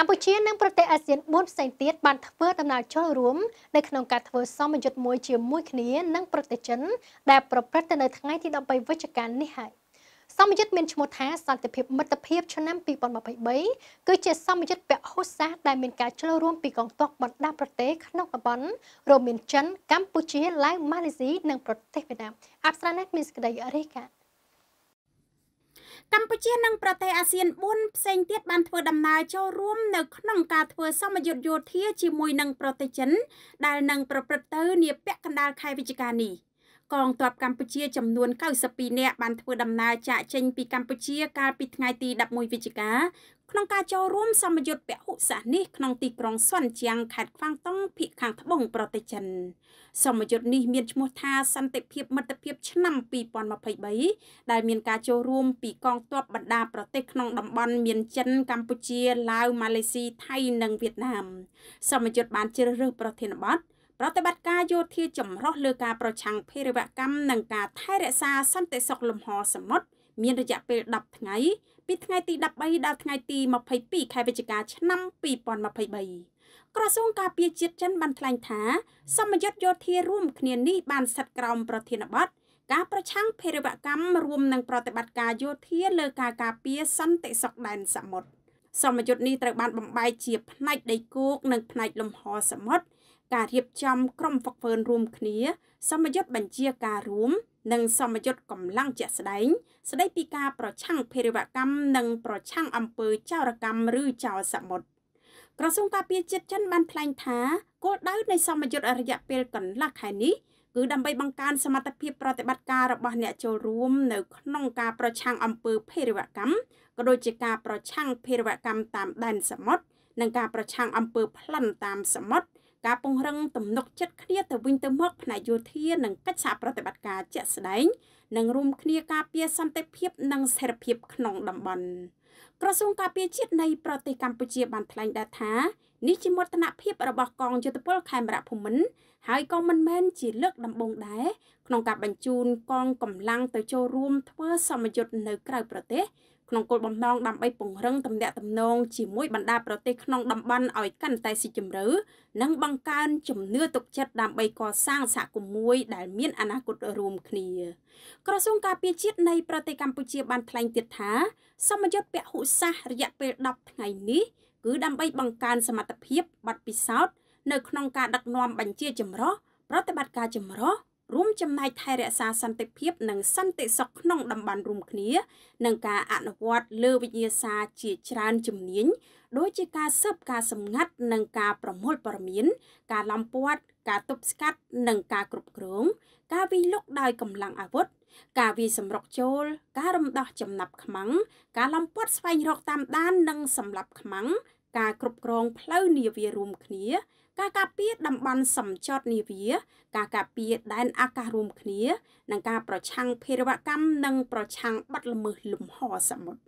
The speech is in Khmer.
កម្ពុជានិងប្រទេសអាស៊ាន4ផ្សេងទៀតបានធ្វើ ដំណើរចូលរួមនៅក្នុងការធ្វើសមយុទ្ធមួយជាមួយគ្នានឹងប្រទេសចិនដែលប្រព្រឹត្តទៅនៅថ្ងៃទី13វិច្ឆិកានេះហើយសមយុទ្ធមានឈ្មោះថាសន្តិភាពមិត្តភាពឆ្នាំ2023គឺជាសមយុទ្ធពហុសាស្ត្រដែលមានការចូលរួមពីកងទ័ពបណ្ដា ប្រទេសក្នុងតំបន់រួមមានចិនកម្ពុជាឡាវម៉ាឡេស៊ីនិងប្រទេសវៀតណាមអប្សរានេះមានសេចក្តីរាយការណ៍កម្ពុជានិងប្រទេសអាស៊ាន4ផ្សេងទៀតបានធ្វើដំណើរចូលរួមនៅក្នុងការធ្វើសមយុទ្ធយោធាជាមួយនឹងប្រទេសចិនដែលនឹងប្រព្រឹត្តទៅនាពេលកណ្ដាលខែវិច្ឆិកានេះ។កងទ័ពកម្ពុជាចំនួន92នាក់បានធ្វើដំណើរចាកចេញពីកម្ពុជាកាលពីថ្ងៃទី11វិច្ឆិកាក្នុងការចូលរួមសម្ពយុទ្ធពហុសាសនេះក្នុងទីក្រុងសុនជាងខេត្តខ្វាងតុងភូមិខាងត្បូងប្រទេសចិន សម្ពយុទ្ធនេះមានឈ្មោះថាសន្តិភាពមិត្តភាពឆ្នាំ2023ដែលមានការចូលរួមពីកងទ័ពបណ្ដាប្រទេសក្នុងតំបន់មានចិនកម្ពុជាឡាវម៉ាឡេស៊ីថៃនិងវៀតណាមសម្ពយុទ្ធបានជ្រើសរើសប្រធានបទប្រតិបត្តិការយោធាចម្រុះលើការប្រឆាំងភេរវកម្មនិងការថែរក្សាសន្តិសុខលំហសមុទ្រមានរយៈពេល10ថ្ងៃពីថ្ងៃទី13ដល់ថ្ងៃទី22ខែវិច្ឆិកាឆ្នាំ2023ក្រសួងការពារជាតិចិនបានថ្លែងថាសម្ពយុទ្ធយោធារួមគ្នានេះបានស្ថិតក្រោមប្រធានបទការប្រឆាំងភេរវកម្មរួមនឹងប្រតិបត្តិការយោធាលើការការពារសន្តិសុខដែនសមុទ្រសម្ពយុទ្ធនេះត្រូវបានបំបែកជាផ្នែកដីគោកនិងផ្នែកលំហសមុទ្រការរៀបចំក្រុមហ្វឹកហ្វឺនរួមគ្នា សមយុទ្ធបញ្ជាការរួម និងសមយុទ្ធកម្លាំងជាក់ស្ដែងស្ដីពីការប្រឆាំងភេរវកម្មនិងប្រឆាំងអំពើចោរកម្មឬចោរសមុទ្រក្រសួងការពារជាតិចិនបានថ្លែងថាគោលដៅនៃសមយុទ្ធរយៈពេលកន្លះខែនេះគឺដើម្បីបង្កើនសមត្ថភាពប្រតិបត្តិការរបស់អ្នកចូលរួមនៅក្នុងការប្រឆាំងអំពើភេរវកម្មក៏ដូចជាការប្រឆាំងភេរវកម្មតាមដែនសមុទ្រនិង ការប្រឆាំងអំពើប្លន់តាមសមុទ្រការពង្រឹងទំនុកចិត្តគ្នាទៅវិញទៅមកផ្នែកយោធានិងកិច្ចសហប្រតិបត្តិការជាក់ស្ដែងនិងរួមគ្នាការពារសន្តិភាព និងស្ថិរភាពក្នុងតំបន់ក្រសួងការពារជាតិនៃប្រទេសកម្ពុជាបានថ្លែងដែរថានេះជាមរតនភាពរបស់កងយុទ្ធពលខេមរភូមិន្ទហើយក៏មិនមែនជាលើកដំបូងដែរក្នុងការបញ្ជូន កងកម្លាំងទៅចូលរួមធ្វើសមយុទ្ធនៅក្រៅប្រទេសក្នុងគោលបំណងដើម្បីពង្រឹងទំនាក់ទំនងជាមួយបណ្ដាប្រទេសក្នុងតំបន់ឲ្យកាន់តែស៊ីជម្រៅនិងបង្កើនជំនឿទុកចិត្តដើម្បីកសាងសហគមន៍មួយដែលមានអនាគតរួមគ្នាក្រសួងការពារជាតិនៃប្រទេសកម្ពុជាបានថ្លែងទៀតថាសមយុទ្ធពហុសាស្ត្ររយៈពេល10ថ្ងៃនេះគឺដើម្បីបង្កើនសមត្ថភាពបទពិសោធន៍នៅក្នុងការដឹកនាំបញ្ជាចម្រុះប្រតិបត្តិការចម្រុះរួមចំណែកថែរក្សាសន្តិភាព និងសន្តិសុខក្នុងតំបន់រួមគ្នានិងការអនុវត្តលើវិញ្ញាសាជាច្រើនជំនាញ ដូចជាការស៊ើបការសម្ងាត់និងការប្រមូលព័ត៌មាន ការឡំពាត់ការទប់ស្កាត់និងការគ្រប់គ្រង ការវាយលុកដោយកម្លាំងអាវុធការវាយសម្រុកចូលការរំដោះចំណាប់ខ្មាំងការឡំពាត់ស្វែងរកតាមដាននិងសម្លាប់ខ្មាំងការគ្រប់គ្រងផ្លូវនាវារួមគ្នា ការការពារតំបន់សម្ចតនាវា ការការពារដែនអាកាសរួមគ្នា និងការប្រឆាំងភេរវកម្មនិងប្រឆាំងបាត់ល្មើសលំហសមុទ្រ